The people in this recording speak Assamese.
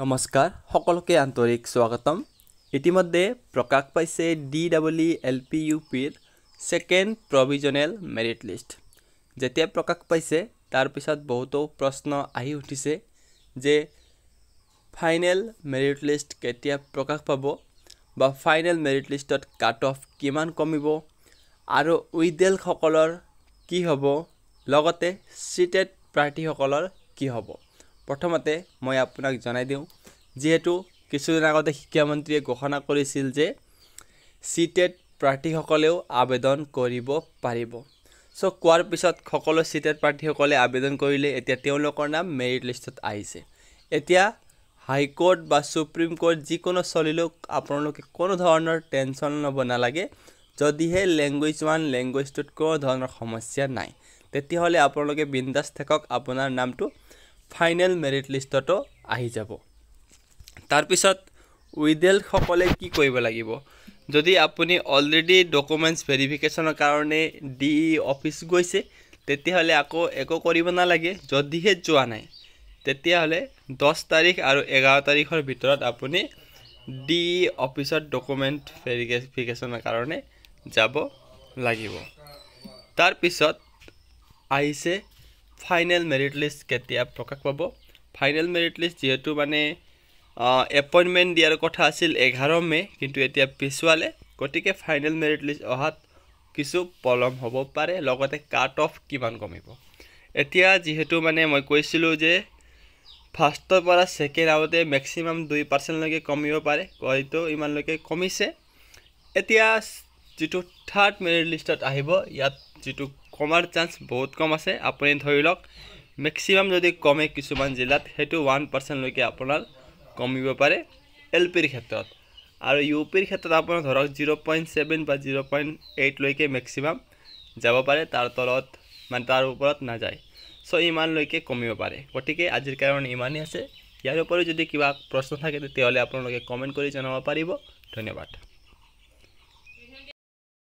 নমস্কাৰ সকলোকে আন্তৰিক স্বাগতম ইতিমধ্যে প্ৰকাশ পাইছে D W L P U পিৰ ছেকেণ্ড প্ৰভিজনেল মেৰিট লিষ্ট যেতিয়া প্ৰকাশ পাইছে তাৰপিছত বহুতো প্ৰশ্ন আহি উঠিছে যে ফাইনেল মেৰিট লিষ্ট কেতিয়া প্ৰকাশ পাব বা ফাইনেল মেৰিট লিষ্টত কাট অফ কিমান কমিব আৰু উইডেলসকলৰ কি হ'ব লগতে চিটেড প্ৰাৰ্থীসকলৰ কি হ'ব প্ৰথমতে মই আপোনাক জনাই দিওঁ যিহেতু কিছুদিন আগতে শিক্ষামন্ত্ৰীয়ে ঘোষণা কৰিছিল যে চি টেট প্ৰাৰ্থীসকলেও আবেদন কৰিব পাৰিব চ' কোৱাৰ পিছত সকলো চি টেট প্ৰাৰ্থীসকলে আবেদন কৰিলে এতিয়া তেওঁলোকৰ নাম মেৰিট লিষ্টত আহিছে এতিয়া হাইকোৰ্ট বা ছুপ্ৰিম কোৰ্ট যিকোনো চলিলেও আপোনালোকে কোনো ধৰণৰ টেনশ্যন ল'ব নালাগে যদিহে লেংগুৱেজ ওৱান লেংগুৱেজটোত কোনো ধৰণৰ সমস্যা নাই তেতিয়াহ'লে আপোনালোকে বিন্দাছ থাকক আপোনাৰ নামটো ফাইনেল মেৰিট লিষ্টতো আহি যাব তাৰপিছত উইডেলসকলে কি কৰিব লাগিব যদি আপুনি অলৰেডি ডকুমেণ্টছ ভেৰিফিকেশ্যনৰ কাৰণে ডি ই অফিচ গৈছে তেতিয়াহ'লে আকৌ একো কৰিব নালাগে যদিহে যোৱা নাই তেতিয়াহ'লে দহ তাৰিখ আৰু এঘাৰ তাৰিখৰ ভিতৰত আপুনি ডি ই অফিচত ডকুমেণ্ট ভেৰিফিকেশ্যনৰ কাৰণে যাব লাগিব তাৰপিছত আহিছে ফাইনেল মেৰিট লিষ্ট কেতিয়া প্ৰকাশ পাব ফাইনেল মেৰিট লিষ্ট যিহেতু মানে এপইণ্টমেণ্ট দিয়াৰ কথা আছিল এঘাৰ মে' কিন্তু এতিয়া পিছুৱালে গতিকে ফাইনেল মেৰিট লিষ্ট অহাত কিছু পলম হ'ব পাৰে লগতে কাট অফ কিমান কমিব এতিয়া যিহেতু মানে মই কৈছিলোঁ যে ফাৰ্ষ্টৰ পৰা ছেকেণ্ড আৱতে মেক্সিমাম দুই পাৰ্চেণ্টলৈকে কমিব পাৰে হয়তো ইমানলৈকে কমিছে এতিয়া যিটো থাৰ্ড মেৰিট লিষ্টত আহিব ইয়াত যিটো কমাৰ চান্স বহুত কম আছে আপুনি ধৰি লওক মেক্সিমাম যদি কমে কিছুমান জিলাত সেইটো ওৱান পাৰ্চেণ্টলৈকে আপোনাৰ কমিব পাৰে এল পিৰ ক্ষেত্ৰত আৰু ইউ পিৰ ক্ষেত্ৰত আপোনাৰ ধৰক জিৰ' পইণ্ট ছেভেন বা জিৰ' পইণ্ট এইটলৈকে মেক্সিমাম যাব পাৰে তাৰ তলত মানে তাৰ ওপৰত নাযায় চ' ইমানলৈকে কমিব পাৰে গতিকে আজিৰ কাৰণে ইমানেই আছে ইয়াৰ উপৰিও যদি কিবা প্ৰশ্ন থাকে তেতিয়াহ'লে আপোনালোকে কমেণ্ট কৰি জনাব পাৰিব ধন্যবাদ